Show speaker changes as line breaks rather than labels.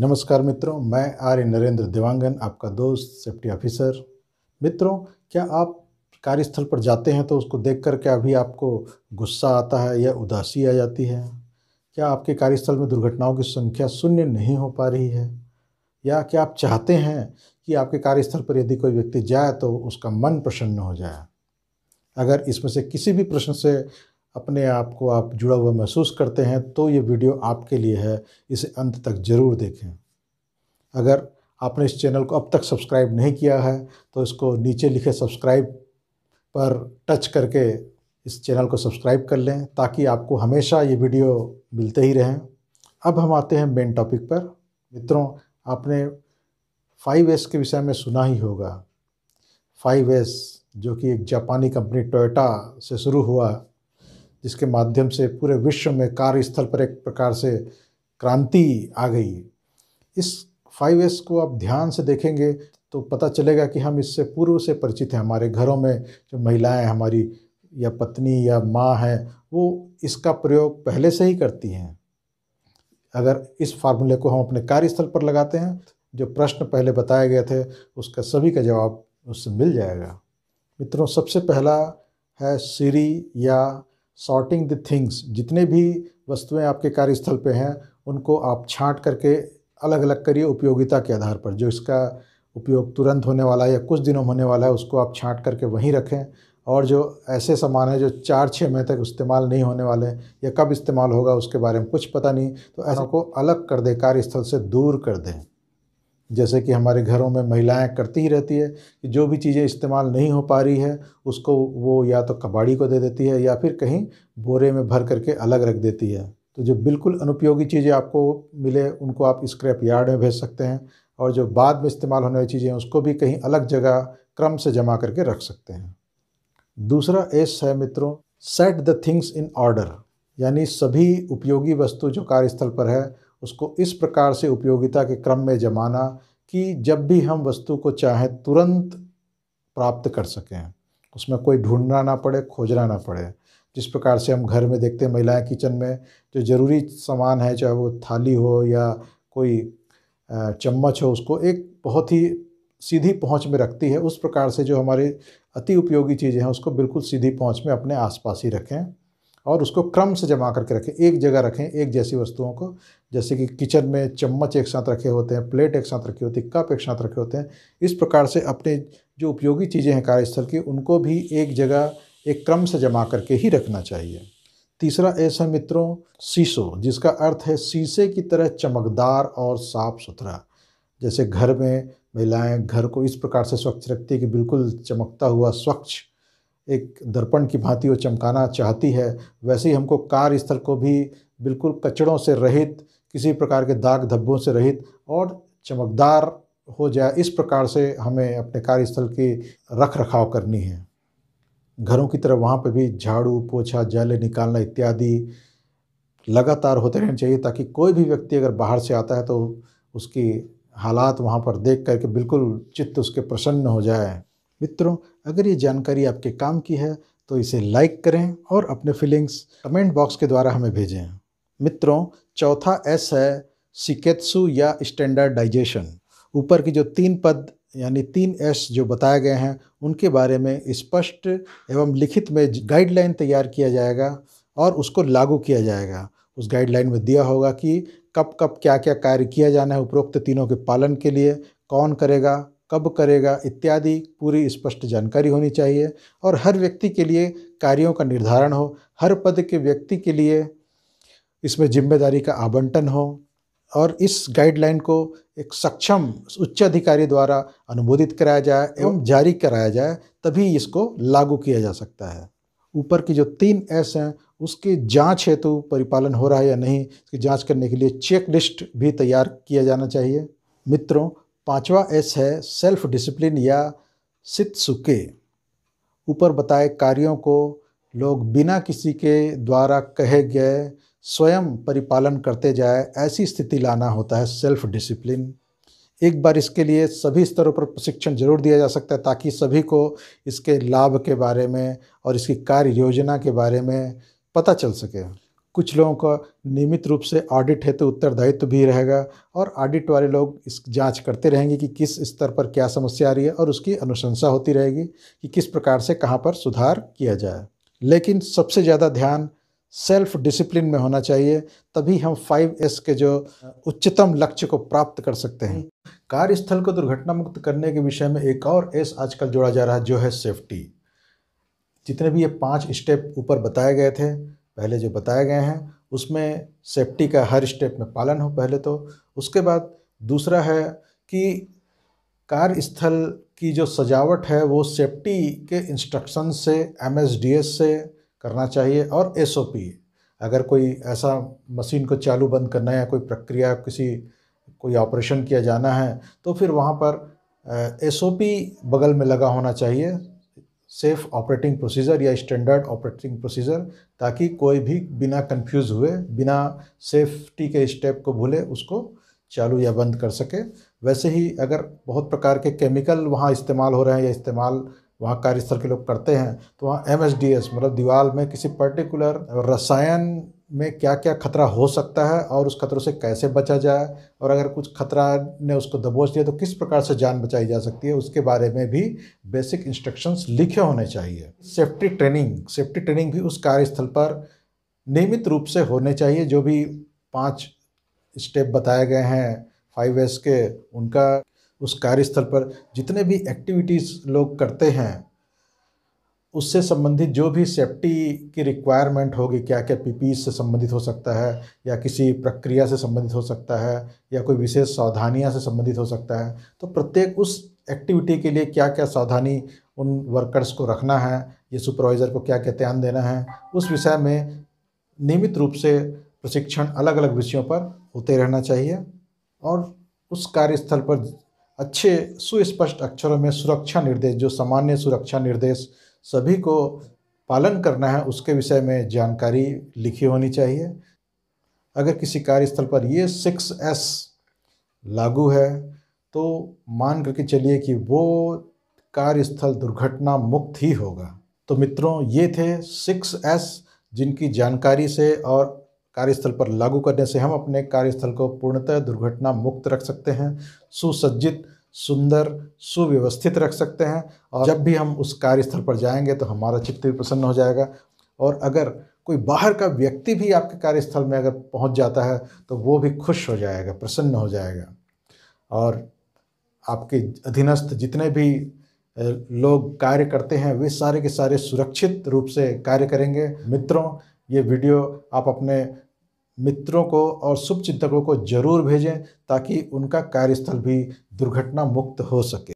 नमस्कार मित्रों मैं आर्य नरेंद्र देवांगन आपका दोस्त सेफ्टी ऑफिसर मित्रों क्या आप कार्यस्थल पर जाते हैं तो उसको देख कर क्या अभी आपको गुस्सा आता है या उदासी आ जाती है क्या आपके कार्यस्थल में दुर्घटनाओं की संख्या शून्य नहीं हो पा रही है या क्या आप चाहते हैं कि आपके कार्यस्थल पर यदि कोई व्यक्ति जाए तो उसका मन प्रसन्न हो जाए अगर इसमें से किसी भी प्रश्न से अपने आप को आप जुड़ा हुआ महसूस करते हैं तो ये वीडियो आपके लिए है इसे अंत तक ज़रूर देखें अगर आपने इस चैनल को अब तक सब्सक्राइब नहीं किया है तो इसको नीचे लिखे सब्सक्राइब पर टच करके इस चैनल को सब्सक्राइब कर लें ताकि आपको हमेशा ये वीडियो मिलते ही रहें अब हम आते हैं मेन टॉपिक पर मित्रों आपने फाइव एस के विषय में सुना ही होगा फाइव एस जो कि एक जापानी कंपनी टोयोटा से शुरू हुआ जिसके माध्यम से पूरे विश्व में कार्यस्थल पर एक प्रकार से क्रांति आ गई इस फाइव एस को आप ध्यान से देखेंगे तो पता चलेगा कि हम इससे पूर्व से परिचित हैं हमारे घरों में जो महिलाएं हमारी या पत्नी या माँ हैं वो इसका प्रयोग पहले से ही करती हैं अगर इस फार्मूले को हम अपने कार्यस्थल पर लगाते हैं जो प्रश्न पहले बताए गए थे उसका सभी का जवाब उससे मिल जाएगा मित्रों सबसे पहला है सीरी या सॉर्टिंग द थिंग्स जितने भी वस्तुएं आपके कार्यस्थल पे हैं उनको आप छांट करके अलग अलग करिए उपयोगिता के आधार पर जो इसका उपयोग तुरंत होने वाला है या कुछ दिनों होने वाला है उसको आप छांट करके वहीं रखें और जो ऐसे सामान है जो चार छः महीने तक इस्तेमाल नहीं होने वाले या कब इस्तेमाल होगा उसके बारे में कुछ पता नहीं तो ऐसा को अलग कर दें कार्यस्थल से दूर कर दें जैसे कि हमारे घरों में महिलाएं करती ही रहती है कि जो भी चीज़ें इस्तेमाल नहीं हो पा रही है उसको वो या तो कबाड़ी को दे देती है या फिर कहीं बोरे में भर करके अलग रख देती है तो जो बिल्कुल अनुपयोगी चीज़ें आपको मिले उनको आप स्क्रैप यार्ड में भेज सकते हैं और जो बाद में इस्तेमाल होने वाली चीज़ें उसको भी कहीं अलग जगह क्रम से जमा करके रख सकते हैं दूसरा एस है मित्रों set the things in order यानी सभी उपयोगी वस्तु जो कार्यस्थल पर है उसको इस प्रकार से उपयोगिता के क्रम में जमाना कि जब भी हम वस्तु को चाहें तुरंत प्राप्त कर सकें उसमें कोई ढूंढना ना पड़े खोजना ना पड़े जिस प्रकार से हम घर में देखते हैं महिलाएं किचन में जो ज़रूरी सामान है चाहे वो थाली हो या कोई चम्मच हो उसको एक बहुत ही सीधी पहुंच में रखती है उस प्रकार से जो हमारी अति उपयोगी चीज़ें हैं उसको बिल्कुल सीधी पहुंच में अपने आसपास ही रखें और उसको क्रम से जमा करके रखें एक जगह रखें एक जैसी वस्तुओं को जैसे कि किचन में चम्मच एक साथ रखे होते हैं प्लेट एक साथ रखी होती है कप एक साथ रखे होते हैं इस प्रकार से अपने जो उपयोगी चीज़ें हैं कार्यस्थल की उनको भी एक जगह एक क्रम से जमा करके ही रखना चाहिए तीसरा ऐसा मित्रों शीशो जिसका अर्थ है शीशे की तरह चमकदार और साफ सुथरा जैसे घर में महिलाएं घर को इस प्रकार से स्वच्छ रखती है कि बिल्कुल चमकता हुआ स्वच्छ एक दर्पण की भांति वो चमकाना चाहती है वैसे ही हमको कार्य स्थल को भी बिल्कुल कचड़ों से रहित किसी प्रकार के दाग धब्बों से रहित और चमकदार हो जाए इस प्रकार से हमें अपने कार्यस्थल की रख रखाव करनी है घरों की तरह वहाँ पर भी झाड़ू पोछा जाले निकालना इत्यादि लगातार होते रहने चाहिए ताकि कोई भी व्यक्ति अगर बाहर से आता है तो उसकी हालात वहाँ पर देख करके बिल्कुल चित्त उसके प्रसन्न हो जाए मित्रों अगर ये जानकारी आपके काम की है तो इसे लाइक करें और अपने फीलिंग्स कमेंट बॉक्स के द्वारा हमें भेजें मित्रों चौथा एस है सिकेत्सु या स्टैंडर्डाइजेशन ऊपर की जो तीन पद यानी तीन एस जो बताए गए हैं उनके बारे में स्पष्ट एवं लिखित में गाइडलाइन तैयार किया जाएगा और उसको लागू किया जाएगा उस गाइडलाइन में दिया होगा कि कब कब क्या क्या कार्य किया जाना है उपरोक्त तीनों के पालन के लिए कौन करेगा कब करेगा इत्यादि पूरी स्पष्ट जानकारी होनी चाहिए और हर व्यक्ति के लिए कार्यों का निर्धारण हो हर पद के व्यक्ति के लिए इसमें जिम्मेदारी का आवंटन हो और इस गाइडलाइन को एक सक्षम उच्च अधिकारी द्वारा अनुमोदित कराया जाए एवं जारी कराया जाए तभी इसको लागू किया जा सकता है ऊपर की जो तीन एस हैं उसकी जांच हेतु परिपालन हो रहा है या नहीं इसकी जांच करने के लिए चेक लिस्ट भी तैयार किया जाना चाहिए मित्रों पांचवा एस है सेल्फ डिसिप्लिन या सुके ऊपर बताए कार्यों को लोग बिना किसी के द्वारा कहे गए स्वयं परिपालन करते जाए ऐसी स्थिति लाना होता है सेल्फ डिसिप्लिन एक बार इसके लिए सभी स्तरों पर प्रशिक्षण जरूर दिया जा सकता है ताकि सभी को इसके लाभ के बारे में और इसकी कार्य योजना के बारे में पता चल सके कुछ लोगों का नियमित रूप से ऑडिट है तो उत्तरदायित्व तो भी रहेगा और ऑडिट वाले लोग इस जांच करते रहेंगे कि किस स्तर पर क्या समस्या आ रही है और उसकी अनुशंसा होती रहेगी कि किस प्रकार से कहाँ पर सुधार किया जाए लेकिन सबसे ज़्यादा ध्यान सेल्फ डिसिप्लिन में होना चाहिए तभी हम फाइव एस के जो उच्चतम लक्ष्य को प्राप्त कर सकते हैं कार्यस्थल को दुर्घटना मुक्त करने के विषय में एक और एस आजकल जोड़ा जा रहा है जो है सेफ्टी जितने भी ये पांच स्टेप ऊपर बताए गए थे पहले जो बताए गए हैं उसमें सेफ्टी का हर स्टेप में पालन हो पहले तो उसके बाद दूसरा है कि कार्यस्थल की जो सजावट है वो सेफ्टी के इंस्ट्रक्शन से एम से करना चाहिए और एस अगर कोई ऐसा मशीन को चालू बंद करना है कोई प्रक्रिया किसी कोई ऑपरेशन किया जाना है तो फिर वहाँ पर एस बगल में लगा होना चाहिए सेफ ऑपरेटिंग प्रोसीजर या स्टैंडर्ड ऑपरेटिंग प्रोसीजर ताकि कोई भी बिना कंफ्यूज हुए बिना सेफ्टी के स्टेप को भूले उसको चालू या बंद कर सके वैसे ही अगर बहुत प्रकार के केमिकल वहाँ इस्तेमाल हो रहे हैं या इस्तेमाल वहाँ कार्यस्थल के लोग करते हैं तो वहाँ एम मतलब दीवार में किसी पर्टिकुलर रसायन में क्या क्या खतरा हो सकता है और उस खतरों से कैसे बचा जाए और अगर कुछ खतरा ने उसको दबोच दिया तो किस प्रकार से जान बचाई जा सकती है उसके बारे में भी बेसिक इंस्ट्रक्शंस लिखे होने चाहिए सेफ्टी ट्रेनिंग सेफ्टी ट्रेनिंग भी उस कार्यस्थल पर नियमित रूप से होने चाहिए जो भी पाँच स्टेप बताए गए हैं फाइव एस के उनका उस कार्यस्थल पर जितने भी एक्टिविटीज़ लोग करते हैं उससे संबंधित जो भी सेफ्टी की रिक्वायरमेंट होगी क्या क्या पीपी से संबंधित हो सकता है या किसी प्रक्रिया से संबंधित हो सकता है या कोई विशेष सावधानियाँ से संबंधित हो सकता है तो प्रत्येक उस एक्टिविटी के लिए क्या क्या सावधानी उन वर्कर्स को रखना है ये सुपरवाइज़र को क्या क्या ध्यान देना है उस विषय में नियमित रूप से प्रशिक्षण अलग अलग विषयों पर होते रहना चाहिए और उस कार्यस्थल पर अच्छे सुस्पष्ट अक्षरों में सुरक्षा निर्देश जो सामान्य सुरक्षा निर्देश सभी को पालन करना है उसके विषय में जानकारी लिखी होनी चाहिए अगर किसी कार्यस्थल पर ये सिक्स एस लागू है तो मान करके चलिए कि वो कार्यस्थल दुर्घटना मुक्त ही होगा तो मित्रों ये थे सिक्स एस जिनकी जानकारी से और कार्यस्थल पर लागू करने से हम अपने कार्यस्थल को पूर्णतः दुर्घटना मुक्त रख सकते हैं सुसज्जित सुंदर सुव्यवस्थित रख सकते हैं और जब भी हम उस कार्यस्थल पर जाएंगे तो हमारा चित्त भी प्रसन्न हो जाएगा और अगर कोई बाहर का व्यक्ति भी आपके कार्यस्थल में अगर पहुंच जाता है तो वो भी खुश हो जाएगा प्रसन्न हो जाएगा और आपके अधीनस्थ जितने भी लोग कार्य करते हैं वे सारे के सारे सुरक्षित रूप से कार्य करेंगे मित्रों ये वीडियो आप अपने मित्रों को और शुभ चिंतकों को जरूर भेजें ताकि उनका कार्यस्थल भी दुर्घटना मुक्त हो सके